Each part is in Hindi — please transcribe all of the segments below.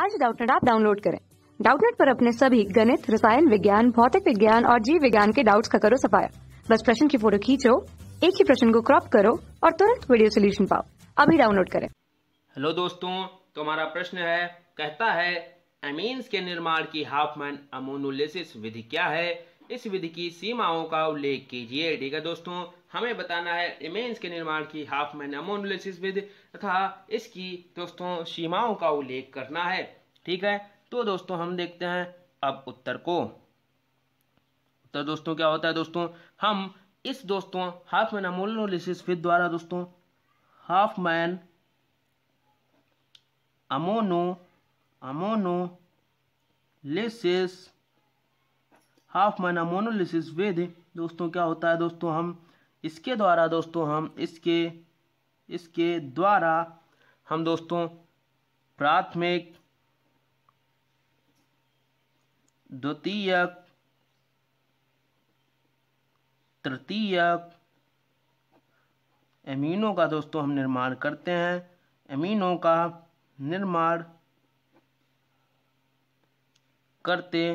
आज डाउटनेट आप डाउनलोड करें डाउटनेट पर अपने सभी गणित रसायन विज्ञान भौतिक विज्ञान और जीव विज्ञान के डाउट्स का करो सफाया बस प्रश्न की फोटो खींचो एक ही प्रश्न को क्रॉप करो और तुरंत वीडियो सोल्यूशन पाओ अभी डाउनलोड करें हेलो दोस्तों तो हमारा प्रश्न है कहता है एमीन्स के निर्माण की हाफमैन अमोनोलिस विधि क्या है इस विधि की सीमाओं का उल्लेख कीजिए ठीक है दोस्तों हमें बताना है इमेंस के निर्माण की हाफ मैन अमोनोलिसिस विधि तथा इसकी दोस्तों सीमाओं का उल्लेख करना है ठीक है तो दोस्तों हम देखते हैं अब उत्तर को उत्तर दोस्तों क्या होता है दोस्तों हम इस दोस्तों हाफ मैन अमोनोलिस विधि द्वारा दोस्तों हाफ मैन अमोनो अमोनो अमोनोलिसिस हाफ माना मोनोलिसिस वेद दोस्तों क्या होता है दोस्तों हम इसके द्वारा दोस्तों हम इसके इसके द्वारा हम दोस्तों प्राथमिक द्वितीयक तृतीयक एमीनों का दोस्तों हम निर्माण करते हैं एमीनों का निर्माण करते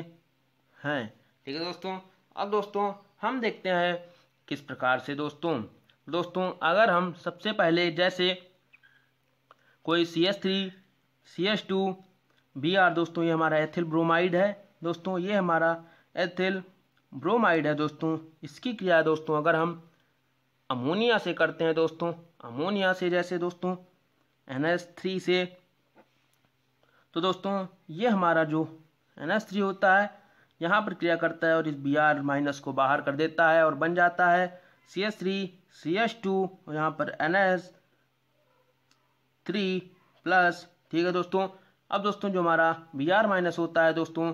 हैं ठीक है दोस्तों अब दोस्तों हम देखते हैं किस प्रकार से दोस्तों दोस्तों अगर हम सबसे पहले जैसे कोई C S three C S two B R दोस्तों ये हमारा एथिल ब्रोमाइड है दोस्तों ये हमारा एथिल ब्रोमाइड है दोस्तों इसकी क्रिया दोस्तों अगर हम अमोनिया से करते हैं दोस्तों अमोनिया से जैसे दोस्तों एन एस थ्री से तो दोस्तों ये हमारा जो एन एस थ्री होता है यहाँ पर क्रिया करता है और इस बी आर माइनस को बाहर कर देता है और बन जाता है C S three C S two और यहाँ पर एन एस थ्री प्लस ठीक है दोस्तों अब दोस्तों जो हमारा बी आर माइनस होता है दोस्तों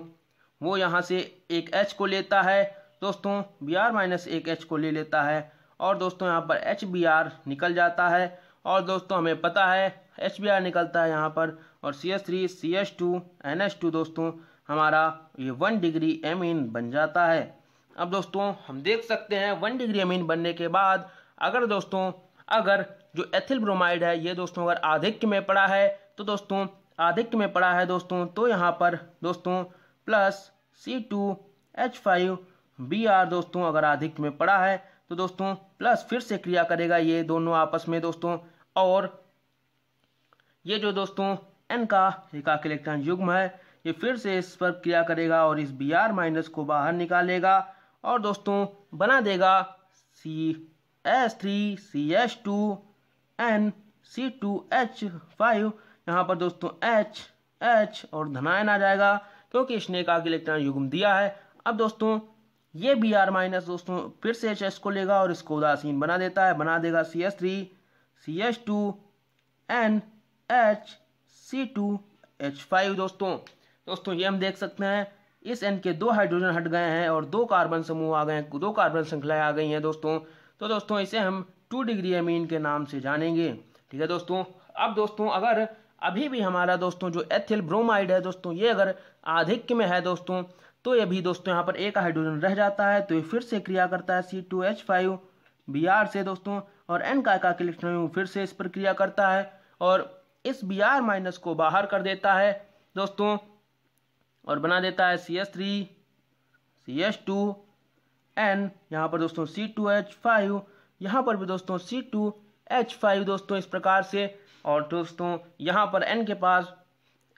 वो यहाँ से एक एच को लेता है दोस्तों बी आर माइनस एक एच को ले लेता है और दोस्तों यहाँ पर एच बी आर निकल जाता है और दोस्तों हमें पता है एच बी आर निकलता है यहाँ पर और C S three C S two N S two दोस्तों हमारा ये वन डिग्री इन बन जाता है अब दोस्तों हम देख सकते हैं वन डिग्री इन बनने के बाद अगर दोस्तों अगर जो एथिल ब्रोमाइड है ये दोस्तों अगर आधिक्य में पड़ा है तो दोस्तों आधिक्य में पड़ा है दोस्तों तो यहाँ पर दोस्तों plus C two H five B R दोस्तों अगर आधिक्य में पड़ा है तो दोस्तों प्लस फिर से क्रिया करेगा ये दोनों आपस में दोस्तों और ये जो दोस्तों एन का एकाक इलेक्ट्रॉन युग्म है ये फिर से इस पर क्रिया करेगा और इस बी आर माइनस को बाहर निकालेगा और दोस्तों बना देगा C S three C H two N C two H five यहाँ पर दोस्तों एच एच और धनायन आ जाएगा क्योंकि इसने एक आगे इलेक्ट्रॉन युग्म दिया है अब दोस्तों ये बी आर माइनस दोस्तों फिर से एच एस को लेगा और इसको उदासीन बना देता है बना देगा C S three C H two N H C two H five दोस्तों दोस्तों ये हम देख सकते हैं इस एन के दो हाइड्रोजन हट गए हैं और दो कार्बन समूह आ गए दो कार्बन श्रृंखलाएं आ गई हैं दोस्तों तो दोस्तों इसे हम टू डिग्री अमीन के नाम से जानेंगे ठीक है दोस्तों अब दोस्तों अगर अभी भी हमारा दोस्तों जो एथिल ब्रोमाइड है दोस्तों ये अगर आधिक्य में है दोस्तों तो ये भी दोस्तों यहाँ पर एक हाइड्रोजन रह जाता है तो ये फिर से क्रिया करता है C two H five B R से दोस्तों और एन का एक इलेक्ट्रॉन फिर से इस पर क्रिया करता है और इस बी आर माइनस को बाहर कर देता है दोस्तों और बना देता है C S three C S two N यहाँ पर दोस्तों सी टू एच फाइव यहाँ पर भी दोस्तों सी टू एच फाइव दोस्तों इस प्रकार से और दोस्तों यहाँ पर एन के पास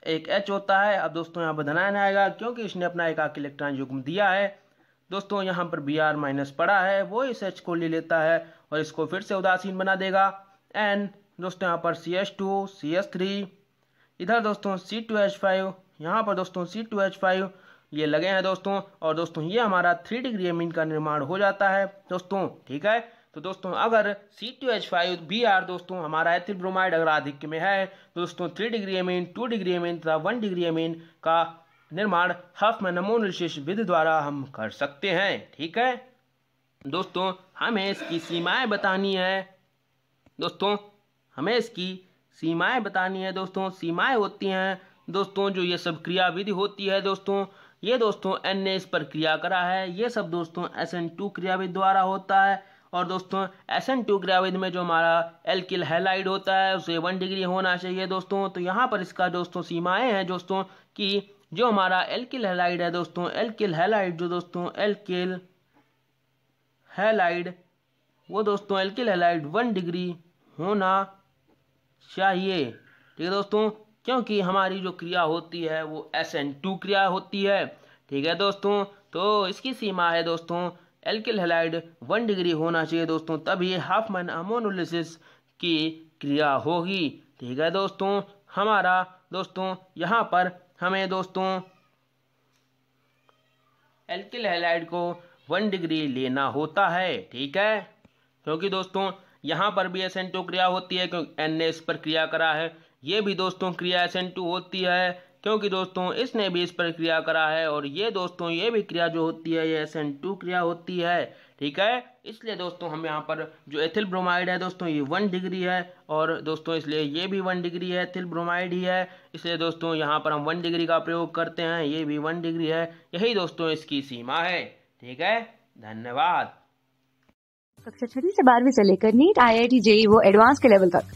एक एच होता है अब दोस्तों यहाँ पर धनायन आएगा क्योंकि इसने अपना एक आके इलेक्ट्रॉन युग्म दिया है दोस्तों यहाँ पर बी आर माइनस पड़ा है वो इस एच को ले लेता है और इसको फिर से उदासीन बना देगा एन दोस्तों यहाँ पर C S two C S three इधर दोस्तों सी टू एच फाइव यहाँ पर दोस्तों सी टू एच फाइव ये लगे हैं दोस्तों और दोस्तों ये हमारा थ्री डिग्री अमीन का निर्माण हो जाता है दोस्तों ठीक है तो दोस्तों अगर C two H five B R दोस्तों हमारा एथिल ब्रोमाइड अगर आधिक्य में है तो दोस्तों three degree amine two degree amine तथा वन डिग्री अमीन का निर्माण हफ में नमोन विशेष विधि द्वारा हम कर सकते हैं ठीक है दोस्तों हमें इसकी सीमाएं बतानी है दोस्तों हमें इसकी सीमाएं बतानी है दोस्तों सीमाएं होती हैं दोस्तों जो ये सब क्रियाविधि होती है दोस्तों ये दोस्तों एन ने इस पर क्रिया करा है ये सब दोस्तों एस एन टू क्रियाविद द्वारा होता है और दोस्तों एस एन टू क्रियाविद में जो हमारा एल्किल हेलाइड होता है उसे वन डिग्री होना चाहिए दोस्तों तो यहाँ पर इसका दोस्तों सीमाएं हैं दोस्तों कि जो हमारा एल्किल हेलाइड है दोस्तों एल्किल हेलाइड जो दोस्तों एल्किल हेलाइड वो दोस्तों एल्किल हेलाइड वन डिग्री होना चाहिए ठीक है दोस्तों क्योंकि हमारी जो क्रिया होती है वो एस एन टू क्रिया होती है ठीक है दोस्तों तो इसकी सीमा है दोस्तों एल्किल हेलाइड वन डिग्री होना चाहिए दोस्तों तभी मैन अमोनोलिसिस की क्रिया होगी ठीक है दोस्तों हमारा दोस्तों यहाँ पर हमें दोस्तों एल्किल हेलाइड को वन डिग्री लेना होता है ठीक है क्योंकि दोस्तों यहाँ पर भी एस एन टू क्रिया होती है क्योंकि एन ने इस पर क्रिया करा है ये भी दोस्तों क्रिया एस टू होती है क्योंकि दोस्तों इसने भी इस पर क्रिया करा है और ये दोस्तों ये भी क्रिया जो होती है ये एस टू क्रिया होती है ठीक है इसलिए दोस्तों हम यहाँ पर जो एथिल ब्रोमाइड है दोस्तों ये वन डिग्री है और दोस्तों इसलिए ये भी वन डिग्री है एथिल ब्रोमाइड ही है इसलिए दोस्तों यहाँ पर हम वन डिग्री का प्रयोग करते हैं ये भी वन डिग्री है यही दोस्तों इसकी सीमा है ठीक है धन्यवाद कक्षा छठी से बारहवीं से लेकर NEET I I T JEE वो एडवांस के लेवल तक